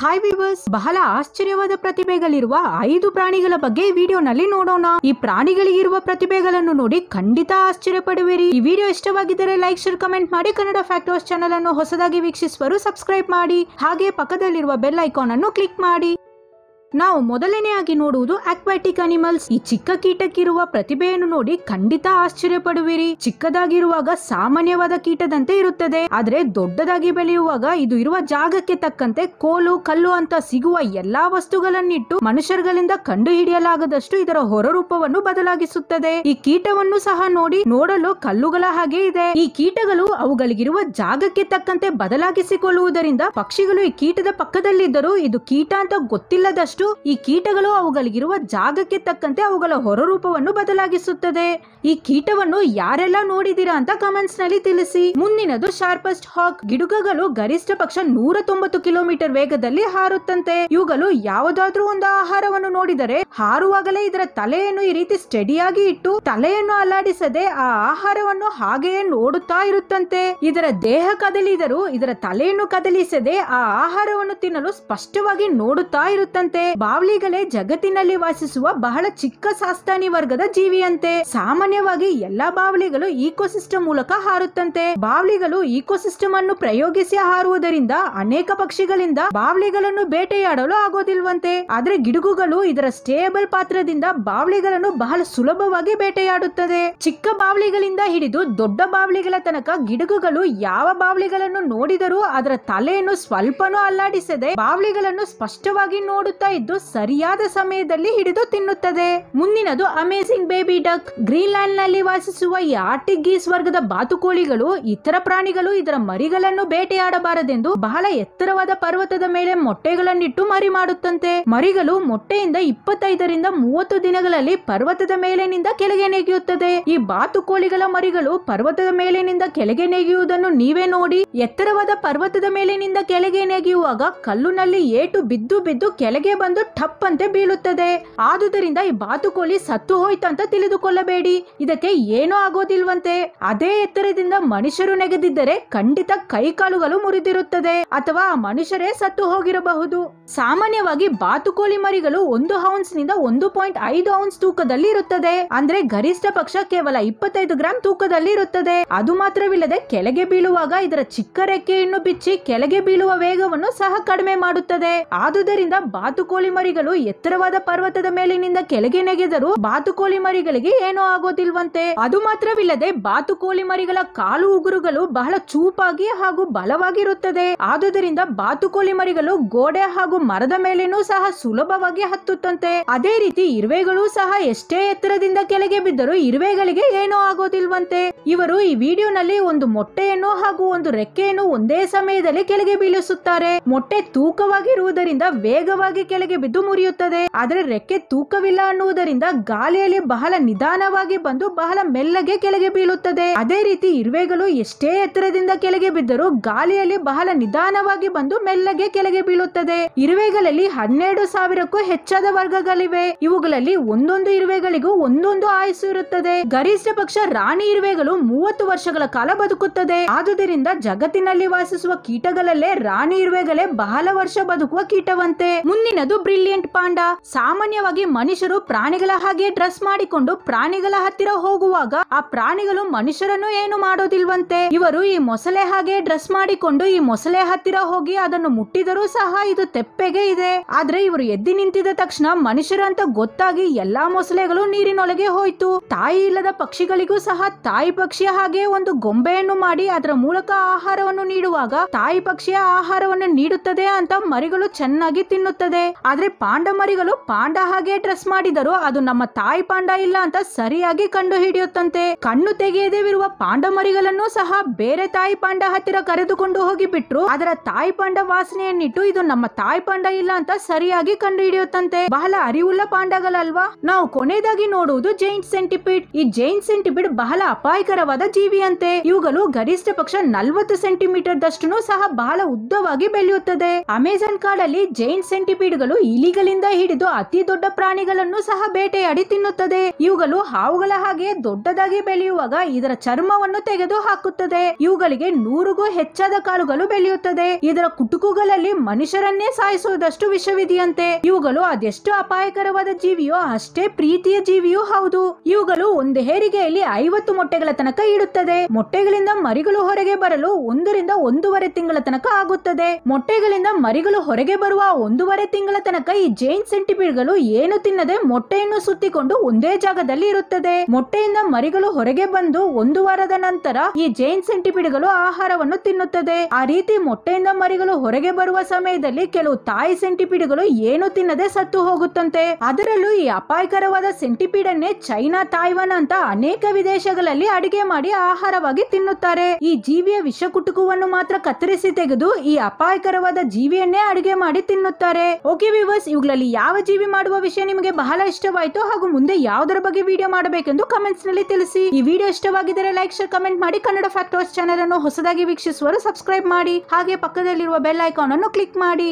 hi viewers ಬಹಳ ಆಶ್ಚರ್ಯವಾದ ಪ್ರತಿಭೆಗಳಿರುವ ಐದು ಪ್ರಾಣಿಗಳ ಬಗ್ಗೆ ವಿಡಿಯೋನಲ್ಲಿ ನೋಡೋಣ ಈ ಪ್ರಾಣಿಗಳಿಗಿರುವ ಪ್ರತಿಭೆಗಳನ್ನು ನೋಡಿ ಖಂಡಿತ ಆಶ್ಚರ್ಯ ಪಡುವಿರಿ ಈ ವಿಡಿಯೋ ಇಷ್ಟವಾಗಿದ್ದರೆ ಲೈಕ್ ಶೇರ್ ಕಮೆಂಟ್ ಮಾಡಿ ಕನ್ನಡ ಫ್ಯಾಕ್ಟರ್ಸ್ ಚಾನೆಲ್ ಅನ್ನು ಹೊಸದಾಗಿ ವೀಕ್ಷಿಸುವರು ಸಬ್ಸ್ಕ್ರೈಬ್ ಮಾಡಿ ಹಾಗೆ ಪಕ್ಕದಲ್ಲಿರುವ ಬೆಲ್ ಐಕಾನ್ ಅನ್ನು ಕ್ಲಿಕ್ ಮಾಡಿ ನಾವು ಮೊದಲನೆಯಾಗಿ ನೋಡುವುದು ಅಕ್ವಾಟಿಕ್ ಅನಿಮಲ್ಸ್ ಈ ಚಿಕ್ಕ ಕೀಟಕ್ಕಿರುವ ಪ್ರತಿಭೆಯನ್ನು ನೋಡಿ ಖಂಡಿತ ಆಶ್ಚರ್ಯ ಪಡುವಿರಿ ಚಿಕ್ಕದಾಗಿರುವಾಗ ಸಾಮಾನ್ಯವಾದ ಕೀಟದಂತೆ ಇರುತ್ತದೆ ಆದರೆ ದೊಡ್ಡದಾಗಿ ಬೆಳೆಯುವಾಗ ಇದು ಇರುವ ಜಾಗಕ್ಕೆ ತಕ್ಕಂತೆ ಕೋಲು ಕಲ್ಲು ಅಂತ ಸಿಗುವ ಎಲ್ಲಾ ವಸ್ತುಗಳನ್ನಿಟ್ಟು ಮನುಷ್ಯರುಗಳಿಂದ ಕಂಡು ಹಿಡಿಯಲಾಗದಷ್ಟು ಇದರ ಹೊರರೂಪವನ್ನು ಬದಲಾಗಿಸುತ್ತದೆ ಈ ಕೀಟವನ್ನು ಸಹ ನೋಡಿ ನೋಡಲು ಕಲ್ಲುಗಳ ಹಾಗೆ ಇದೆ ಈ ಕೀಟಗಳು ಅವುಗಳಿಗಿರುವ ಜಾಗಕ್ಕೆ ತಕ್ಕಂತೆ ಬದಲಾಗಿಸಿಕೊಳ್ಳುವುದರಿಂದ ಪಕ್ಷಿಗಳು ಈ ಕೀಟದ ಪಕ್ಕದಲ್ಲಿದ್ದರೂ ಇದು ಕೀಟ ಅಂತ ಗೊತ್ತಿಲ್ಲದಷ್ಟು ಈ ಕೀಟಗಳು ಅವುಗಳಿಗಿರುವ ಜಾಗಕ್ಕೆ ತಕ್ಕಂತೆ ಅವುಗಳ ಹೊರರೂಪವನ್ನು ಬದಲಾಗಿಸುತ್ತದೆ ಈ ಕೀಟವನ್ನು ಯಾರೆಲ್ಲ ನೋಡಿದೀರಾ ಅಂತ ಕಮೆಂಟ್ಸ್ ನಲ್ಲಿ ತಿಳಿಸಿ ಮುಂದಿನದು ಶಾರ್ಪೆಸ್ಟ್ ಹಾಕ್ ಗಿಡುಗಗಳು ಗರಿಷ್ಠ ಪಕ್ಷ ನೂರ ತೊಂಬತ್ತು ಕಿಲೋಮೀಟರ್ ವೇಗದಲ್ಲಿ ಹಾರುತ್ತಂತೆ ಇವುಗಳು ಯಾವುದಾದ್ರೂ ಒಂದು ಆಹಾರವನ್ನು ನೋಡಿದರೆ ಹಾರುವಾಗಲೇ ಇದರ ತಲೆಯನ್ನು ಈ ರೀತಿ ಸ್ಟಡಿಯಾಗಿ ಇಟ್ಟು ತಲೆಯನ್ನು ಅಲ್ಲಾಡಿಸದೆ ಆ ಆಹಾರವನ್ನು ಹಾಗೆಯೇ ನೋಡುತ್ತಾ ಇರುತ್ತಂತೆ ಇದರ ದೇಹ ಕದಲಿದರೂ ಇದರ ತಲೆಯನ್ನು ಕದಲಿಸದೆ ಆ ಆಹಾರವನ್ನು ತಿನ್ನಲು ಸ್ಪಷ್ಟವಾಗಿ ನೋಡುತ್ತಾ ಇರುತ್ತಂತೆ ಬಾವ್ಲಿಗಳೇ ಜಗತ್ತಿನಲ್ಲಿ ವಾಸಿಸುವ ಬಹಳ ಚಿಕ್ಕ ಸಾಸ್ತಾನಿ ವರ್ಗದ ಜೀವಿಯಂತೆ ಸಾಮಾನ್ಯವಾಗಿ ಎಲ್ಲಾ ಬಾವ್ಲಿಗಳು ಈಕೋಸಿಸ್ಟಮ್ ಮೂಲಕ ಹಾರುತ್ತಂತೆ ಬಾವ್ಲಿಗಳು ಈಕೋಸಿಸ್ಟಮ್ ಅನ್ನು ಪ್ರಯೋಗಿಸಿ ಹಾರುವುದರಿಂದ ಅನೇಕ ಪಕ್ಷಿಗಳಿಂದ ಬಾವ್ಲಿಗಳನ್ನು ಬೇಟೆಯಾಡಲು ಆಗೋದಿಲ್ವಂತೆ ಆದ್ರೆ ಗಿಡುಗುಗಳು ಇದರ ಸ್ಟೇಬಲ್ ಪಾತ್ರದಿಂದ ಬಾವ್ಲಿಗಳನ್ನು ಬಹಳ ಸುಲಭವಾಗಿ ಬೇಟೆಯಾಡುತ್ತದೆ ಚಿಕ್ಕ ಬಾವ್ಲಿಗಳಿಂದ ಹಿಡಿದು ದೊಡ್ಡ ಬಾವ್ಲಿಗಳ ತನಕ ಗಿಡುಗುಗಳು ಯಾವ ಬಾವ್ಲಿಗಳನ್ನು ನೋಡಿದರೂ ಅದರ ತಲೆಯನ್ನು ಸ್ವಲ್ಪನೂ ಅಲ್ಲಾಡಿಸದೆ ಬಾವ್ಲಿಗಳನ್ನು ಸ್ಪಷ್ಟವಾಗಿ ನೋಡುತ್ತಾ ಸರಿಯಾದ ಸಮಯದಲ್ಲಿ ಹಿಡಿದು ತಿನ್ನುತ್ತದೆ ಮುಂದಿನದು ಅಮೇಸಿಂಗ್ ಬೇಬಿ ಡಕ್ ಗ್ರೀನ್ಲ್ಯಾಂಡ್ ನಲ್ಲಿ ವಾಸಿಸುವ ಈ ಆರ್ಟಿಗೀಸ್ ವರ್ಗದ ಬಾತುಕೋಳಿಗಳು ಇತರ ಪ್ರಾಣಿಗಳು ಇದರ ಮರಿಗಳನ್ನು ಬೇಟೆಯಾಡಬಾರದೆಂದು ಬಹಳ ಎತ್ತರವಾದ ಪರ್ವತದ ಮೇಲೆ ಮೊಟ್ಟೆಗಳನ್ನಿಟ್ಟು ಮರಿ ಮಾಡುತ್ತಂತೆ ಮರಿಗಳು ಮೊಟ್ಟೆಯಿಂದ ಇಪ್ಪತ್ತೈದರಿಂದ ಮೂವತ್ತು ದಿನಗಳಲ್ಲಿ ಪರ್ವತದ ಮೇಲಿನಿಂದ ಕೆಳಗೆ ನೆಗೆಯುತ್ತದೆ ಈ ಬಾತುಕೋಳಿಗಳ ಮರಿಗಳು ಪರ್ವತದ ಮೇಲಿನಿಂದ ಕೆಳಗೆ ನೆಗೆಯುವುದನ್ನು ನೀವೇ ನೋಡಿ ಎತ್ತರವಾದ ಪರ್ವತದ ಮೇಲಿನಿಂದ ಕೆಳಗೆ ನೆಗೆಯುವಾಗ ಕಲ್ಲುನಲ್ಲಿ ಏಟು ಬಿದ್ದು ಬಿದ್ದು ಕೆಳಗೆ ಬಂದು ಬಂದು ಟಪ್ ಅಂತೆ ಬೀಳುತ್ತದೆ ಆದುದರಿಂದ ಈ ಬಾತುಕೋಳಿ ಸತ್ತು ಅಂತ ತಿಳಿದುಕೊಳ್ಳಬೇಡಿ ಇದಕ್ಕೆ ಏನೂ ಆಗೋದಿಲ್ವಂತೆ ಅದೇ ಎತ್ತರದಿಂದ ಮನುಷ್ಯರು ನೆಗೆದಿದ್ದರೆ ಖಂಡಿತ ಕೈಕಾಲುಗಳು ಮುರಿದಿರುತ್ತದೆ ಅಥವಾ ಮನುಷ್ಯರೇ ಸತ್ತು ಹೋಗಿರಬಹುದು ಸಾಮಾನ್ಯವಾಗಿ ಬಾತುಕೋಳಿ ಮರಿಗಳು ಒಂದು ಹೌನ್ಸ್ ನಿಂದ ಒಂದು ಪಾಯಿಂಟ್ ಐದು ಔನ್ಸ್ ತೂಕದಲ್ಲಿ ಇರುತ್ತದೆ ಅಂದ್ರೆ ಗರಿಷ್ಠ ಪಕ್ಷ ಕೇವಲ ಇಪ್ಪತ್ತೈದು ಗ್ರಾಂ ತೂಕದಲ್ಲಿ ಇರುತ್ತದೆ ಅದು ಮಾತ್ರವಿಲ್ಲದೆ ಕೆಳಗೆ ಬೀಳುವಾಗ ಇದರ ಚಿಕ್ಕ ರೆಕ್ಕೆಯನ್ನು ಬಿಚ್ಚಿ ಕೆಳಗೆ ಬೀಳುವ ವೇಗವನ್ನು ಸಹ ಕಡಿಮೆ ಮಾಡುತ್ತದೆ ಆದುದರಿಂದ ಬಾತುಕೋಳಿ ಬಾತುಕೋಳಿ ಮರಿಗಳು ಎತ್ತರವಾದ ಪರ್ವತದ ಮೇಲಿನಿಂದ ಕೆಳಗೆ ನೆಗೆದರೂ ಬಾತುಕೋಳಿ ಮರಿಗಳಿಗೆ ಏನೋ ಆಗೋದಿಲ್ವಂತೆ ಅದು ಮಾತ್ರವಿಲ್ಲದೆ ಬಾತುಕೋಳಿ ಮರಿಗಳ ಕಾಲು ಉಗುರುಗಳು ಬಹಳ ಚೂಪಾಗಿ ಹಾಗೂ ಬಲವಾಗಿರುತ್ತದೆ ಆದುದರಿಂದ ಬಾತುಕೋಳಿ ಮರಿಗಳು ಗೋಡೆ ಹಾಗೂ ಮರದ ಮೇಲೇನೂ ಸಹ ಸುಲಭವಾಗಿ ಹತ್ತುತ್ತಂತೆ ಅದೇ ರೀತಿ ಇರುವೆಗಳು ಸಹ ಎಷ್ಟೇ ಎತ್ತರದಿಂದ ಕೆಳಗೆ ಬಿದ್ದರೂ ಇರುವೆಗಳಿಗೆ ಏನೋ ಆಗೋದಿಲ್ವಂತೆ ಇವರು ಈ ವಿಡಿಯೋನಲ್ಲಿ ಒಂದು ಮೊಟ್ಟೆಯನ್ನು ಹಾಗೂ ಒಂದು ರೆಕ್ಕೆಯನ್ನು ಒಂದೇ ಸಮಯದಲ್ಲಿ ಕೆಳಗೆ ಬೀಳಿಸುತ್ತಾರೆ ಮೊಟ್ಟೆ ತೂಕವಾಗಿರುವುದರಿಂದ ವೇಗವಾಗಿ ಕೆಳಗೆ ಬಿದ್ದು ಮುರಿಯುತ್ತದೆ ಆದರೆ ರೆಕ್ಕೆ ತೂಕವಿಲ್ಲ ಅನ್ನುವುದರಿಂದ ಗಾಳಿಯಲ್ಲಿ ಬಹಳ ನಿಧಾನವಾಗಿ ಬಂದು ಬಹಳ ಮೆಲ್ಲಗೆ ಕೆಳಗೆ ಬೀಳುತ್ತದೆ ಅದೇ ರೀತಿ ಇರುವೆಗಳು ಎಷ್ಟೇ ಎತ್ತರದಿಂದ ಕೆಳಗೆ ಬಿದ್ದರೂ ಗಾಳಿಯಲ್ಲಿ ಬಹಳ ನಿಧಾನವಾಗಿ ಬಂದು ಮೆಲ್ಲಗೆ ಕೆಳಗೆ ಬೀಳುತ್ತದೆ ಇರುವೆಗಳಲ್ಲಿ ಹನ್ನೆರಡು ಸಾವಿರಕ್ಕೂ ಹೆಚ್ಚಾದ ವರ್ಗಗಳಿವೆ ಇವುಗಳಲ್ಲಿ ಒಂದೊಂದು ಇರುವೆಗಳಿಗೂ ಒಂದೊಂದು ಆಯಸ್ಸು ಇರುತ್ತದೆ ಗರಿಷ್ಠ ಪಕ್ಷ ರಾಣಿ ಇರುವೆಗಳು ಮೂವತ್ತು ವರ್ಷಗಳ ಕಾಲ ಬದುಕುತ್ತದೆ ಆದುದರಿಂದ ಜಗತ್ತಿನಲ್ಲಿ ವಾಸಿಸುವ ಕೀಟಗಳಲ್ಲೇ ರಾಣಿ ಇರುವೆಗಳೇ ಬಹಳ ವರ್ಷ ಬದುಕುವ ಕೀಟವಂತೆ ಮುಂದಿನ ಅದು ಬ್ರಿಲಿಯಂಟ್ ಪಾಂಡ ಸಾಮಾನ್ಯವಾಗಿ ಮನುಷ್ಯರು ಪ್ರಾಣಿಗಳ ಹಾಗೆ ಡ್ರೆಸ್ ಮಾಡಿಕೊಂಡು ಪ್ರಾಣಿಗಳ ಹತ್ತಿರ ಹೋಗುವಾಗ ಆ ಪ್ರಾಣಿಗಳು ಮನುಷ್ಯರನ್ನು ಏನು ಮಾಡೋದಿಲ್ವಂತೆ ಇವರು ಈ ಮೊಸಳೆ ಹಾಗೆ ಡ್ರೆಸ್ ಮಾಡಿಕೊಂಡು ಈ ಮೊಸಳೆ ಹತ್ತಿರ ಹೋಗಿ ಅದನ್ನು ಮುಟ್ಟಿದರೂ ಸಹ ಇದು ತೆಪ್ಪೆಗೆ ಇದೆ ಆದ್ರೆ ಇವರು ಎದ್ದಿ ನಿಂತಿದ ತಕ್ಷಣ ಮನುಷ್ಯರಂತ ಗೊತ್ತಾಗಿ ಎಲ್ಲಾ ಮೊಸಳೆಗಳು ನೀರಿನೊಳಗೆ ಹೋಯ್ತು ತಾಯಿ ಇಲ್ಲದ ಪಕ್ಷಿಗಳಿಗೂ ಸಹ ತಾಯಿ ಪಕ್ಷಿಯ ಹಾಗೆ ಒಂದು ಗೊಂಬೆಯನ್ನು ಮಾಡಿ ಅದರ ಮೂಲಕ ಆಹಾರವನ್ನು ನೀಡುವಾಗ ತಾಯಿ ಪಕ್ಷಿಯ ಆಹಾರವನ್ನು ನೀಡುತ್ತದೆ ಅಂತ ಮರಿಗಳು ಚೆನ್ನಾಗಿ ತಿನ್ನುತ್ತದೆ ಆದರೆ ಪಾಂಡಮರಿಗಳು ಪಾಂಡ ಹಾಗೆ ಡ್ರೆಸ್ ಮಾಡಿದರೂ ಅದು ನಮ್ಮ ತಾಯಿ ಪಾಂಡ ಇಲ್ಲ ಅಂತ ಸರಿಯಾಗಿ ಕಂಡು ಹಿಡಿಯುತ್ತಂತೆ ಕಣ್ಣು ತೆಗೆಯದೇವಿರುವ ಪಾಂಡಮರಿಗಳನ್ನು ಸಹ ಬೇರೆ ತಾಯಿ ಪಾಂಡ ಹತ್ತಿರ ಕರೆದುಕೊಂಡು ಹೋಗಿ ಬಿಟ್ರು ಅದರ ತಾಯಿ ಪಾಂಡ ವಾಸನೆಯನ್ನಿಟ್ಟು ಇದು ನಮ್ಮ ತಾಯಿ ಪಾಂಡ ಇಲ್ಲ ಅಂತ ಸರಿಯಾಗಿ ಕಂಡು ಹಿಡಿಯುತ್ತಂತೆ ಬಹಳ ಅರಿವುಳ್ಳ ಪಾಂಡಗಳಲ್ವಾ ನಾವು ಕೊನೆಯದಾಗಿ ನೋಡುವುದು ಜೈನ್ ಸೆಂಟಿಪಿಡ್ ಈ ಜೈನ್ ಸೆಂಟಿಪಿಡ್ ಬಹಳ ಅಪಾಯಕರವಾದ ಜೀವಿಯಂತೆ ಇವುಗಳು ಗರಿಷ್ಠ ಪಕ್ಷ ನಲ್ವತ್ತು ಸೆಂಟಿಮೀಟರ್ ದಷ್ಟು ಸಹ ಬಹಳ ಉದ್ದವಾಗಿ ಬೆಳೆಯುತ್ತದೆ ಅಮೆಜಾನ್ ಕಾಡಲ್ಲಿ ಜೈನ್ ಸೆಂಟಿಪೀಡ್ಗಳು ಇಲಿಗಳಿಂದ ಹಿಡಿದು ಅತಿ ದೊಡ್ಡ ಪ್ರಾಣಿಗಳನ್ನು ಸಹ ಬೇಟೆಯಾಡಿ ತಿನ್ನುತ್ತದೆ ಇವುಗಳು ಹಾವುಗಳ ಹಾಗೆ ದೊಡ್ಡದಾಗಿ ಬೆಳೆಯುವಾಗ ಇದರ ಚರ್ಮವನ್ನು ತೆಗೆದು ಹಾಕುತ್ತದೆ ಇವುಗಳಿಗೆ ನೂರಿಗೂ ಹೆಚ್ಚಾದ ಕಾಲುಗಳು ಬೆಳೆಯುತ್ತದೆ ಇದರ ಕುಟುಕುಗಳಲ್ಲಿ ಮನುಷ್ಯರನ್ನೇ ಸಾಯಿಸುವುದಷ್ಟು ವಿಷವಿದೆಯಂತೆ ಇವುಗಳು ಅದೆಷ್ಟು ಅಪಾಯಕರವಾದ ಜೀವಿಯೋ ಅಷ್ಟೇ ಪ್ರೀತಿಯ ಜೀವಿಯೂ ಹೌದು ಇವುಗಳು ಒಂದು ಹೇರಿಗೆಯಲ್ಲಿ ಐವತ್ತು ಮೊಟ್ಟೆಗಳ ತನಕ ಇಡುತ್ತದೆ ಮೊಟ್ಟೆಗಳಿಂದ ಮರಿಗಳು ಹೊರಗೆ ಬರಲು ಒಂದರಿಂದ ಒಂದೂವರೆ ತಿಂಗಳ ತನಕ ಆಗುತ್ತದೆ ಮೊಟ್ಟೆಗಳಿಂದ ಮರಿಗಳು ಹೊರಗೆ ಬರುವ ಒಂದೂವರೆ ತಿಂಗಳ ತನಕ ಈ ಜೈನ್ ಸೆಂಟಿಪೀಡ್ಗಳು ಏನು ತಿನ್ನದೆ ಮೊಟ್ಟೆಯನ್ನು ಸುತ್ತಿಕೊಂಡು ಒಂದೇ ಜಾಗದಲ್ಲಿ ಇರುತ್ತದೆ ಮೊಟ್ಟೆಯಿಂದ ಮರಿಗಳು ಹೊರಗೆ ಬಂದು ಒಂದು ವಾರದ ನಂತರ ಈ ಜೈನ್ ಸೆಂಟಿಪೀಡ್ಗಳು ಆಹಾರವನ್ನು ತಿನ್ನುತ್ತದೆ ಆ ರೀತಿ ಮೊಟ್ಟೆಯಿಂದ ಮರಿಗಳು ಹೊರಗೆ ಬರುವ ಸಮಯದಲ್ಲಿ ಕೆಲವು ತಾಯಿ ಸೆಂಟಿಪೀಡ್ಗಳು ಏನು ತಿನ್ನದೆ ಸತ್ತು ಹೋಗುತ್ತಂತೆ ಅದರಲ್ಲೂ ಈ ಅಪಾಯಕರವಾದ ಸೆಂಟಿಪೀಡ್ ಅನ್ನೇ ಚೈನಾ ತಾಯ್ವಾನ್ ಅಂತ ಅನೇಕ ವಿದೇಶಗಳಲ್ಲಿ ಅಡಿಗೆ ಮಾಡಿ ಆಹಾರವಾಗಿ ತಿನ್ನುತ್ತಾರೆ ಈ ಜೀವಿಯ ವಿಷ ಕುಟುಕುವನ್ನು ಮಾತ್ರ ಕತ್ತರಿಸಿ ತೆಗೆದು ಈ ಅಪಾಯಕರವಾದ ಜೀವಿಯನ್ನೇ ಅಡಿಗೆ ಮಾಡಿ ತಿನ್ನುತ್ತಾರೆ ಓಕೆ ವಿವರ್ಸ್ ಇವುಗಳಲ್ಲಿ ಯಾವ ಜೀವಿ ಮಾಡುವ ವಿಷಯ ನಿಮಗೆ ಬಹಳ ಇಷ್ಟವಾಯಿತು ಹಾಗೂ ಮುಂದೆ ಯಾವುದರ ಬಗ್ಗೆ ವಿಡಿಯೋ ಮಾಡಬೇಕೆಂದು ಕಮೆಂಟ್ಸ್ ನಲ್ಲಿ ತಿಳಿಸಿ ಈ ವಿಡಿಯೋ ಇಷ್ಟವಾಗಿದ್ದರೆ ಲೈಕ್ ಶೇರ್ ಕಮೆಂಟ್ ಮಾಡಿ ಕನ್ನಡ ಫ್ಯಾಕ್ಟರ್ಸ್ ಚಾನೆಲ್ ಅನ್ನು ಹೊಸದಾಗಿ ವೀಕ್ಷಿಸುವರು ಸಬ್ಸ್ಕ್ರೈಬ್ ಮಾಡಿ ಹಾಗೆ ಪಕ್ಕದಲ್ಲಿರುವ ಬೆಲ್ ಐಕಾನ್ ಅನ್ನು ಕ್ಲಿಕ್ ಮಾಡಿ